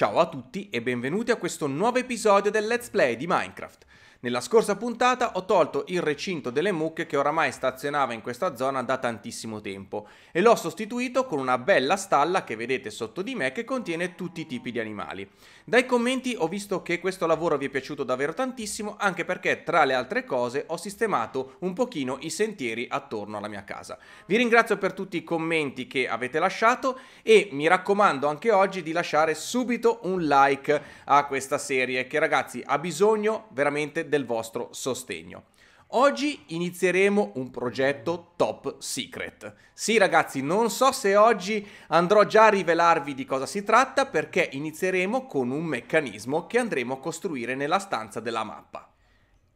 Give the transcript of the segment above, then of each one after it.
Ciao a tutti e benvenuti a questo nuovo episodio del Let's Play di Minecraft. Nella scorsa puntata ho tolto il recinto delle mucche che oramai stazionava in questa zona da tantissimo tempo e l'ho sostituito con una bella stalla che vedete sotto di me che contiene tutti i tipi di animali. Dai commenti ho visto che questo lavoro vi è piaciuto davvero tantissimo anche perché tra le altre cose ho sistemato un pochino i sentieri attorno alla mia casa. Vi ringrazio per tutti i commenti che avete lasciato e mi raccomando anche oggi di lasciare subito un like a questa serie che ragazzi ha bisogno veramente del vostro sostegno. Oggi inizieremo un progetto top secret. Sì ragazzi, non so se oggi andrò già a rivelarvi di cosa si tratta perché inizieremo con un meccanismo che andremo a costruire nella stanza della mappa.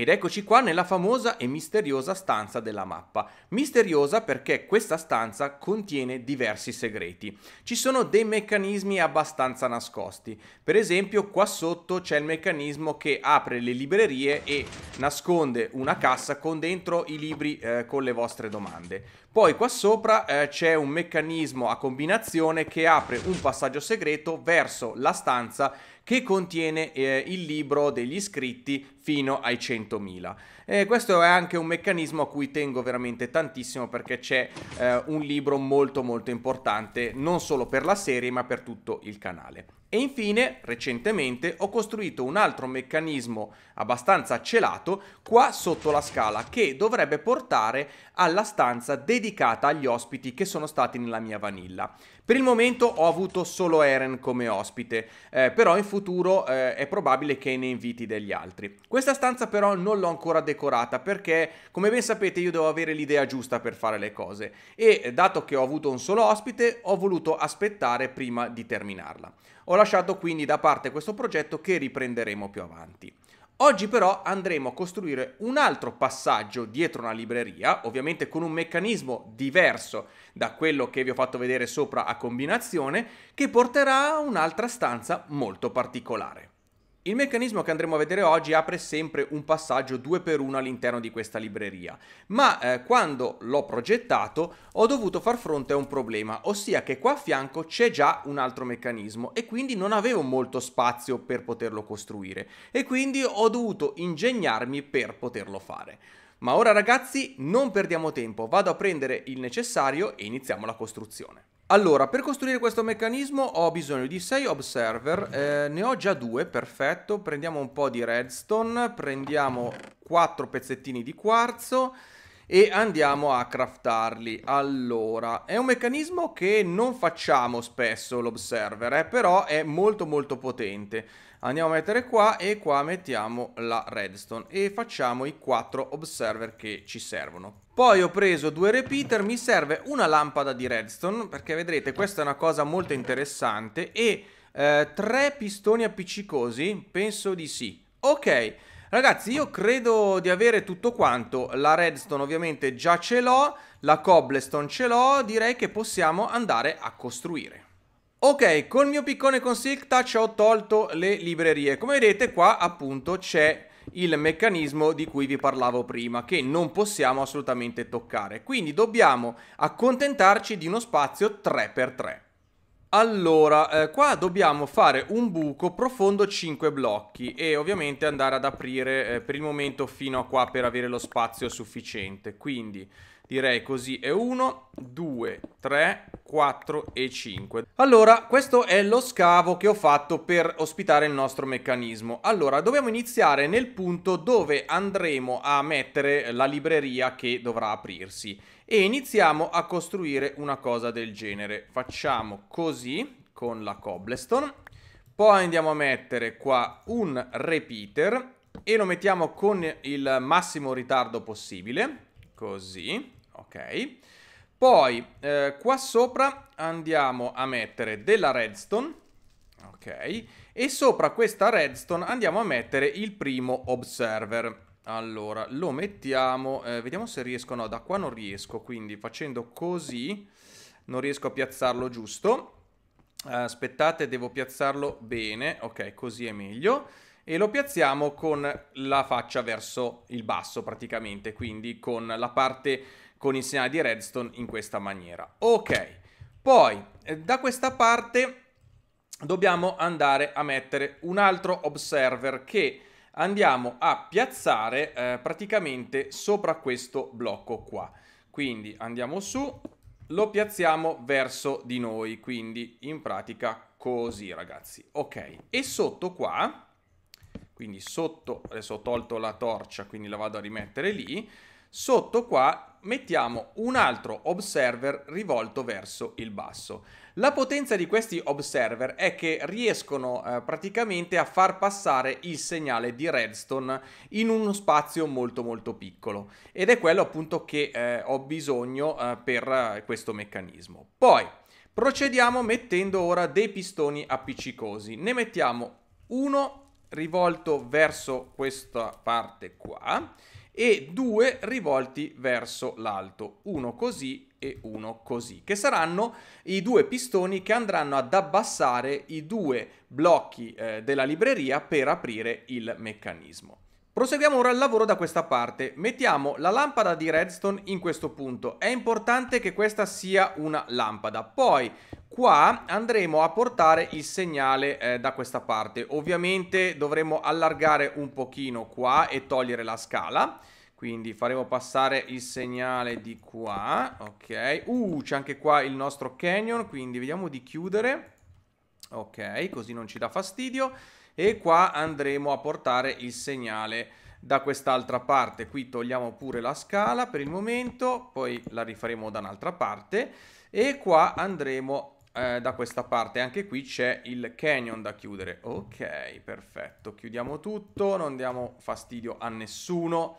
Ed eccoci qua nella famosa e misteriosa stanza della mappa. Misteriosa perché questa stanza contiene diversi segreti. Ci sono dei meccanismi abbastanza nascosti. Per esempio qua sotto c'è il meccanismo che apre le librerie e nasconde una cassa con dentro i libri eh, con le vostre domande. Poi qua sopra eh, c'è un meccanismo a combinazione che apre un passaggio segreto verso la stanza che contiene eh, il libro degli iscritti fino ai 100.000. Eh, questo è anche un meccanismo a cui tengo veramente tantissimo perché c'è eh, un libro molto molto importante non solo per la serie ma per tutto il canale. E infine, recentemente, ho costruito un altro meccanismo abbastanza celato qua sotto la scala che dovrebbe portare alla stanza dedicata agli ospiti che sono stati nella mia vanilla. Per il momento ho avuto solo Eren come ospite, eh, però in futuro eh, è probabile che ne inviti degli altri. Questa stanza però non l'ho ancora decorata perché, come ben sapete, io devo avere l'idea giusta per fare le cose e dato che ho avuto un solo ospite ho voluto aspettare prima di terminarla. Ho lasciato quindi da parte questo progetto che riprenderemo più avanti. Oggi però andremo a costruire un altro passaggio dietro una libreria, ovviamente con un meccanismo diverso da quello che vi ho fatto vedere sopra a combinazione, che porterà a un'altra stanza molto particolare. Il meccanismo che andremo a vedere oggi apre sempre un passaggio 2x1 all'interno di questa libreria, ma eh, quando l'ho progettato ho dovuto far fronte a un problema, ossia che qua a fianco c'è già un altro meccanismo e quindi non avevo molto spazio per poterlo costruire e quindi ho dovuto ingegnarmi per poterlo fare. Ma ora ragazzi non perdiamo tempo, vado a prendere il necessario e iniziamo la costruzione. Allora, per costruire questo meccanismo ho bisogno di 6 observer, eh, ne ho già 2, perfetto, prendiamo un po' di redstone, prendiamo 4 pezzettini di quarzo e andiamo a craftarli. Allora, è un meccanismo che non facciamo spesso l'observer, eh, però è molto molto potente andiamo a mettere qua e qua mettiamo la redstone e facciamo i quattro observer che ci servono. Poi ho preso due repeater, mi serve una lampada di redstone perché vedrete questa è una cosa molto interessante e eh, tre pistoni appiccicosi? Penso di sì. Ok, Ragazzi io credo di avere tutto quanto, la redstone ovviamente già ce l'ho, la cobblestone ce l'ho, direi che possiamo andare a costruire. Ok, col mio piccone con Silk Touch ho tolto le librerie. Come vedete qua appunto c'è il meccanismo di cui vi parlavo prima, che non possiamo assolutamente toccare. Quindi dobbiamo accontentarci di uno spazio 3x3. Allora, eh, qua dobbiamo fare un buco profondo 5 blocchi e ovviamente andare ad aprire eh, per il momento fino a qua per avere lo spazio sufficiente. Quindi Direi così è 1, 2, 3, 4 e 5. Allora, questo è lo scavo che ho fatto per ospitare il nostro meccanismo. Allora, dobbiamo iniziare nel punto dove andremo a mettere la libreria che dovrà aprirsi. E iniziamo a costruire una cosa del genere. Facciamo così con la cobblestone. Poi andiamo a mettere qua un repeater e lo mettiamo con il massimo ritardo possibile. Così ok? Poi eh, qua sopra andiamo a mettere della redstone, ok? E sopra questa redstone andiamo a mettere il primo observer. Allora, lo mettiamo, eh, vediamo se riesco, no, da qua non riesco, quindi facendo così non riesco a piazzarlo giusto. Aspettate, devo piazzarlo bene, ok, così è meglio e lo piazziamo con la faccia verso il basso praticamente, quindi con la parte con il segnale di redstone in questa maniera. Ok, poi eh, da questa parte dobbiamo andare a mettere un altro observer che andiamo a piazzare eh, praticamente sopra questo blocco qua. Quindi andiamo su, lo piazziamo verso di noi, quindi in pratica così ragazzi. Ok, e sotto qua, quindi sotto, adesso ho tolto la torcia quindi la vado a rimettere lì, sotto qua mettiamo un altro observer rivolto verso il basso. La potenza di questi observer è che riescono eh, praticamente a far passare il segnale di redstone in uno spazio molto molto piccolo ed è quello appunto che eh, ho bisogno eh, per eh, questo meccanismo. Poi procediamo mettendo ora dei pistoni appiccicosi, ne mettiamo uno rivolto verso questa parte qua e due rivolti verso l'alto, uno così e uno così, che saranno i due pistoni che andranno ad abbassare i due blocchi eh, della libreria per aprire il meccanismo. Proseguiamo ora il lavoro da questa parte. Mettiamo la lampada di redstone in questo punto. È importante che questa sia una lampada. Poi qua andremo a portare il segnale eh, da questa parte. Ovviamente dovremo allargare un pochino qua e togliere la scala. Quindi faremo passare il segnale di qua, ok. Uh, c'è anche qua il nostro canyon, quindi vediamo di chiudere. Ok, così non ci dà fastidio e qua andremo a portare il segnale da quest'altra parte qui togliamo pure la scala per il momento poi la rifaremo da un'altra parte e qua andremo eh, da questa parte anche qui c'è il canyon da chiudere ok perfetto chiudiamo tutto non diamo fastidio a nessuno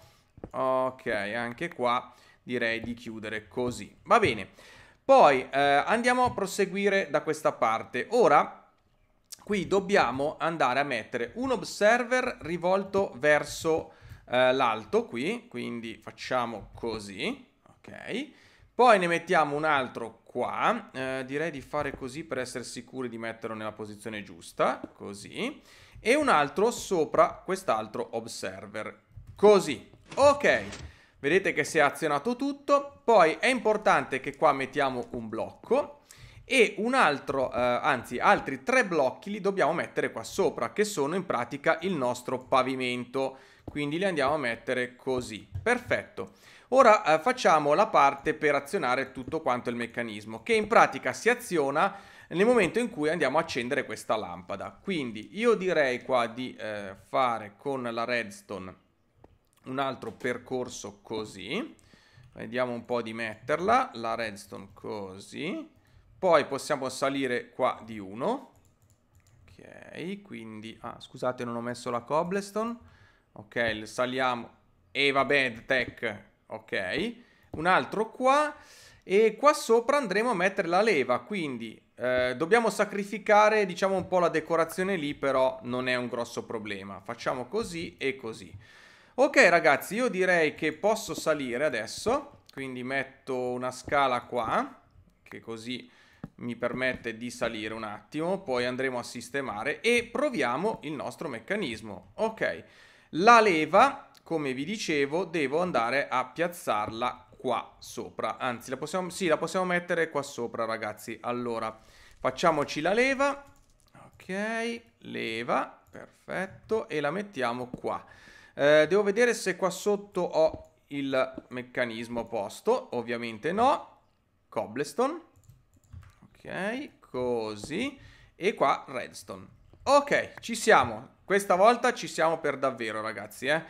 ok anche qua direi di chiudere così va bene poi eh, andiamo a proseguire da questa parte ora qui dobbiamo andare a mettere un observer rivolto verso eh, l'alto qui, quindi facciamo così, ok? Poi ne mettiamo un altro qua, eh, direi di fare così per essere sicuri di metterlo nella posizione giusta, così, e un altro sopra quest'altro observer, così, ok? Vedete che si è azionato tutto, poi è importante che qua mettiamo un blocco, e un altro, eh, anzi altri tre blocchi li dobbiamo mettere qua sopra che sono in pratica il nostro pavimento, quindi li andiamo a mettere così, perfetto. Ora eh, facciamo la parte per azionare tutto quanto il meccanismo che in pratica si aziona nel momento in cui andiamo a accendere questa lampada. Quindi io direi qua di eh, fare con la redstone un altro percorso così, vediamo un po' di metterla, la redstone così, poi possiamo salire qua di 1. Ok, quindi... Ah, scusate, non ho messo la cobblestone. Ok, saliamo. E vabbè, tech. Ok. Un altro qua. E qua sopra andremo a mettere la leva, quindi eh, dobbiamo sacrificare diciamo un po' la decorazione lì, però non è un grosso problema. Facciamo così e così. Ok ragazzi, io direi che posso salire adesso, quindi metto una scala qua, che così mi permette di salire un attimo, poi andremo a sistemare e proviamo il nostro meccanismo. Ok, la leva, come vi dicevo, devo andare a piazzarla qua sopra, anzi la possiamo, sì, la possiamo mettere qua sopra ragazzi. Allora, facciamoci la leva, ok, leva, perfetto, e la mettiamo qua. Eh, devo vedere se qua sotto ho il meccanismo a posto, ovviamente no, cobblestone Ok, così. E qua redstone. Ok, ci siamo. Questa volta ci siamo per davvero, ragazzi, eh.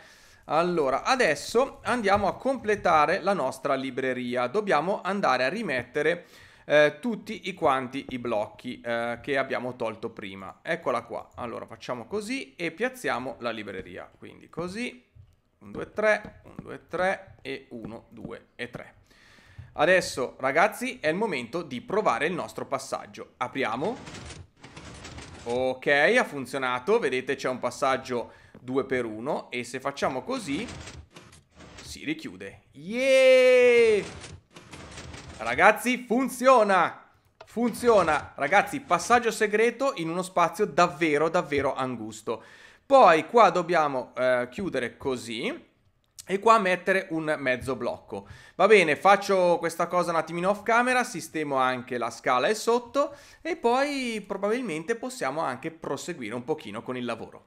Allora, adesso andiamo a completare la nostra libreria. Dobbiamo andare a rimettere eh, tutti i quanti i blocchi eh, che abbiamo tolto prima. Eccola qua. Allora, facciamo così e piazziamo la libreria. Quindi così, 1, 2, 3, 1, 2, 3 e 1, 2 e 3. Adesso, ragazzi, è il momento di provare il nostro passaggio. Apriamo. Ok, ha funzionato. Vedete, c'è un passaggio 2 per 1 E se facciamo così, si richiude. Yeah! Ragazzi, funziona! Funziona, ragazzi, passaggio segreto in uno spazio davvero, davvero angusto. Poi qua dobbiamo eh, chiudere così e qua mettere un mezzo blocco. Va bene, faccio questa cosa un attimino off camera, sistemo anche la scala e sotto e poi probabilmente possiamo anche proseguire un pochino con il lavoro.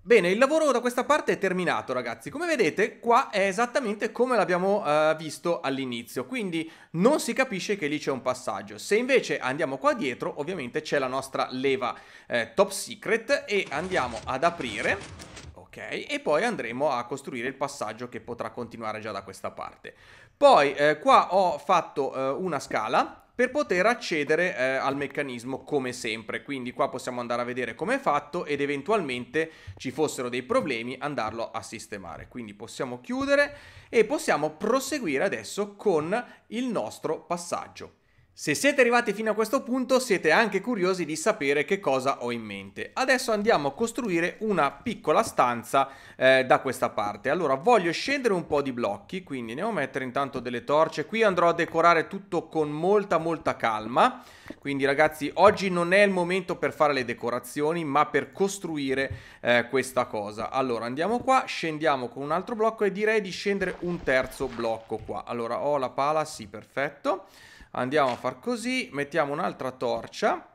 Bene, il lavoro da questa parte è terminato ragazzi, come vedete qua è esattamente come l'abbiamo eh, visto all'inizio, quindi non si capisce che lì c'è un passaggio. Se invece andiamo qua dietro ovviamente c'è la nostra leva eh, top secret e andiamo ad aprire Ok, e poi andremo a costruire il passaggio che potrà continuare già da questa parte. Poi eh, qua ho fatto eh, una scala per poter accedere eh, al meccanismo come sempre. Quindi qua possiamo andare a vedere come è fatto ed eventualmente ci fossero dei problemi andarlo a sistemare. Quindi possiamo chiudere e possiamo proseguire adesso con il nostro passaggio. Se siete arrivati fino a questo punto siete anche curiosi di sapere che cosa ho in mente. Adesso andiamo a costruire una piccola stanza eh, da questa parte. Allora voglio scendere un po' di blocchi, quindi andiamo a mettere intanto delle torce. Qui andrò a decorare tutto con molta molta calma. Quindi ragazzi oggi non è il momento per fare le decorazioni ma per costruire eh, questa cosa. Allora andiamo qua, scendiamo con un altro blocco e direi di scendere un terzo blocco qua. Allora ho la pala, sì perfetto. Andiamo a far così, mettiamo un'altra torcia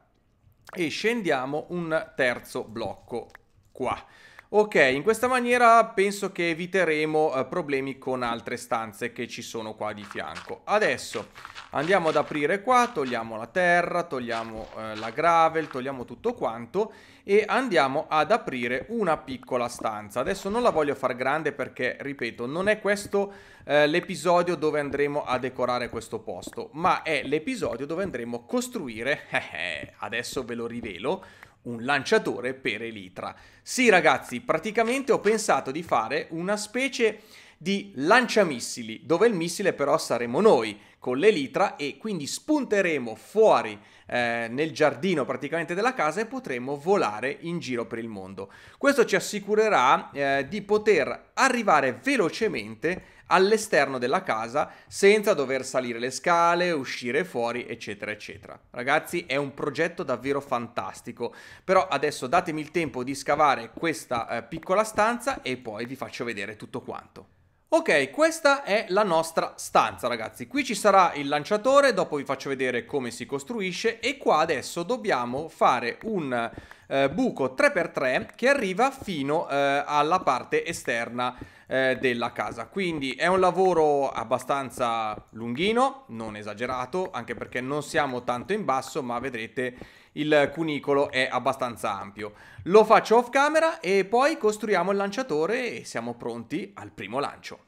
e scendiamo un terzo blocco qua. Ok, in questa maniera penso che eviteremo eh, problemi con altre stanze che ci sono qua di fianco. Adesso andiamo ad aprire qua, togliamo la terra, togliamo eh, la gravel, togliamo tutto quanto e andiamo ad aprire una piccola stanza. Adesso non la voglio far grande perché, ripeto, non è questo eh, l'episodio dove andremo a decorare questo posto, ma è l'episodio dove andremo a costruire, eh, eh, adesso ve lo rivelo, un lanciatore per Elytra. Sì ragazzi, praticamente ho pensato di fare una specie di lanciamissili, dove il missile però saremo noi con l'elitra e quindi spunteremo fuori eh, nel giardino praticamente della casa e potremo volare in giro per il mondo. Questo ci assicurerà eh, di poter arrivare velocemente all'esterno della casa senza dover salire le scale, uscire fuori, eccetera, eccetera. Ragazzi, è un progetto davvero fantastico, però adesso datemi il tempo di scavare questa eh, piccola stanza e poi vi faccio vedere tutto quanto. Ok, questa è la nostra stanza ragazzi, qui ci sarà il lanciatore, dopo vi faccio vedere come si costruisce e qua adesso dobbiamo fare un eh, buco 3x3 che arriva fino eh, alla parte esterna eh, della casa, quindi è un lavoro abbastanza lunghino, non esagerato, anche perché non siamo tanto in basso ma vedrete il cunicolo è abbastanza ampio. Lo faccio off camera e poi costruiamo il lanciatore e siamo pronti al primo lancio.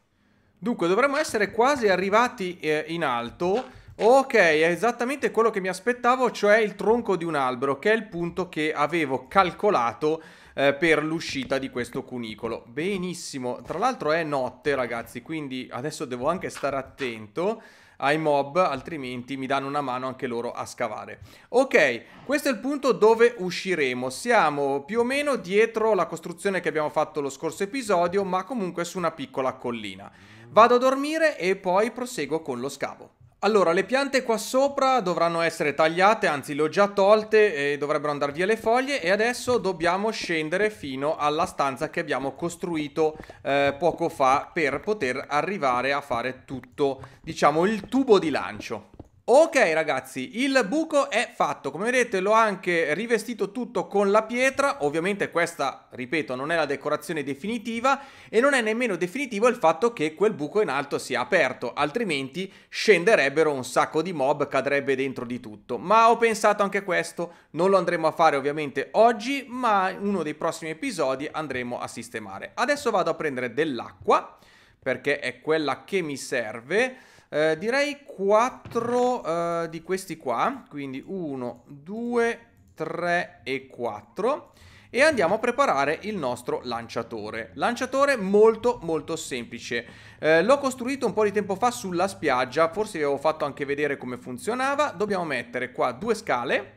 Dunque dovremmo essere quasi arrivati eh, in alto. Ok, è esattamente quello che mi aspettavo, cioè il tronco di un albero, che è il punto che avevo calcolato eh, per l'uscita di questo cunicolo. Benissimo, tra l'altro è notte ragazzi, quindi adesso devo anche stare attento ai mob, altrimenti mi danno una mano anche loro a scavare. Ok, questo è il punto dove usciremo. Siamo più o meno dietro la costruzione che abbiamo fatto lo scorso episodio, ma comunque su una piccola collina. Vado a dormire e poi proseguo con lo scavo. Allora, le piante qua sopra dovranno essere tagliate, anzi le ho già tolte e dovrebbero andare via le foglie e adesso dobbiamo scendere fino alla stanza che abbiamo costruito eh, poco fa per poter arrivare a fare tutto, diciamo, il tubo di lancio. Ok ragazzi, il buco è fatto, come vedete l'ho anche rivestito tutto con la pietra, ovviamente questa, ripeto, non è la decorazione definitiva e non è nemmeno definitivo il fatto che quel buco in alto sia aperto, altrimenti scenderebbero un sacco di mob, cadrebbe dentro di tutto. Ma ho pensato anche questo, non lo andremo a fare ovviamente oggi, ma in uno dei prossimi episodi andremo a sistemare. Adesso vado a prendere dell'acqua, perché è quella che mi serve... Eh, direi 4 eh, di questi qua, quindi 1, 2, 3 e 4 e andiamo a preparare il nostro lanciatore. Lanciatore molto molto semplice. Eh, L'ho costruito un po' di tempo fa sulla spiaggia, forse vi avevo fatto anche vedere come funzionava. Dobbiamo mettere qua due scale,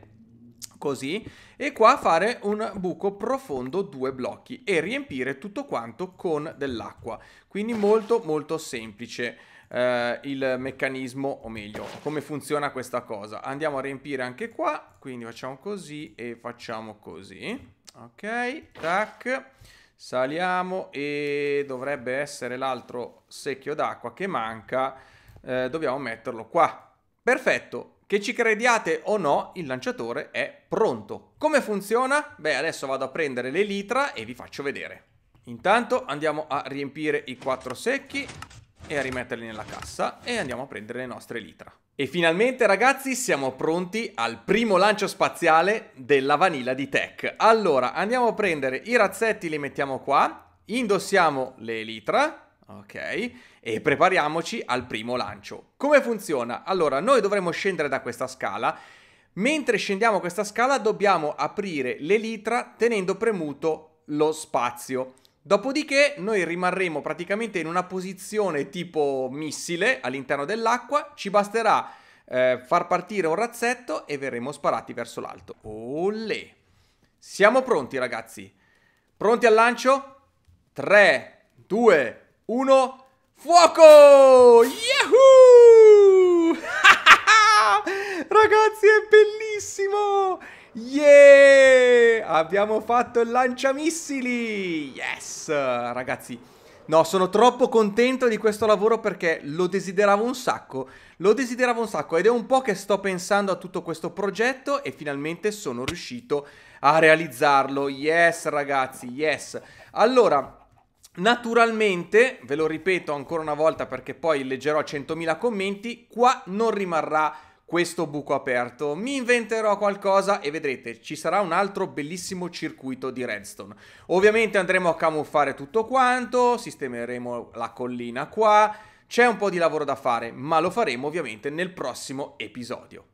così, e qua fare un buco profondo due blocchi e riempire tutto quanto con dell'acqua. Quindi molto molto semplice eh, il meccanismo, o meglio, come funziona questa cosa. Andiamo a riempire anche qua, quindi facciamo così e facciamo così. Ok, tac, saliamo e dovrebbe essere l'altro secchio d'acqua che manca, eh, dobbiamo metterlo qua. Perfetto, che ci crediate o no, il lanciatore è pronto. Come funziona? Beh, adesso vado a prendere l'elitra e vi faccio vedere. Intanto andiamo a riempire i quattro secchi e a rimetterli nella cassa e andiamo a prendere le nostre litra. E finalmente ragazzi siamo pronti al primo lancio spaziale della vanilla di Tech. Allora andiamo a prendere i razzetti, li mettiamo qua, indossiamo le litra, ok? E prepariamoci al primo lancio. Come funziona? Allora noi dovremo scendere da questa scala Mentre scendiamo questa scala dobbiamo aprire le litra tenendo premuto lo spazio. Dopodiché noi rimarremo praticamente in una posizione tipo missile all'interno dell'acqua, ci basterà eh, far partire un razzetto e verremo sparati verso l'alto. Olè! Siamo pronti ragazzi! Pronti al lancio? 3, 2, 1, fuoco! Yeah! abbiamo fatto il lanciamissili! Yes! Ragazzi, no, sono troppo contento di questo lavoro perché lo desideravo un sacco. Lo desideravo un sacco ed è un po' che sto pensando a tutto questo progetto e finalmente sono riuscito a realizzarlo. Yes, ragazzi, yes! Allora... Naturalmente, ve lo ripeto ancora una volta perché poi leggerò 100.000 commenti, qua non rimarrà questo buco aperto. Mi inventerò qualcosa e vedrete, ci sarà un altro bellissimo circuito di redstone. Ovviamente andremo a camuffare tutto quanto, sistemeremo la collina qua. C'è un po' di lavoro da fare, ma lo faremo ovviamente nel prossimo episodio.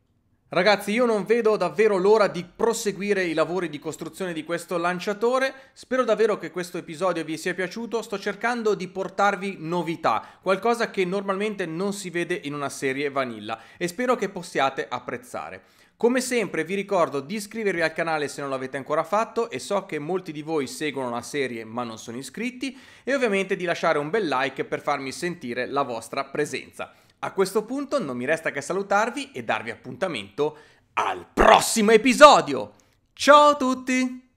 Ragazzi, io non vedo davvero l'ora di proseguire i lavori di costruzione di questo lanciatore. Spero davvero che questo episodio vi sia piaciuto. Sto cercando di portarvi novità, qualcosa che normalmente non si vede in una serie vanilla e spero che possiate apprezzare. Come sempre vi ricordo di iscrivervi al canale se non l'avete ancora fatto e so che molti di voi seguono la serie ma non sono iscritti e ovviamente di lasciare un bel like per farmi sentire la vostra presenza. A questo punto non mi resta che salutarvi e darvi appuntamento al prossimo episodio. Ciao a tutti!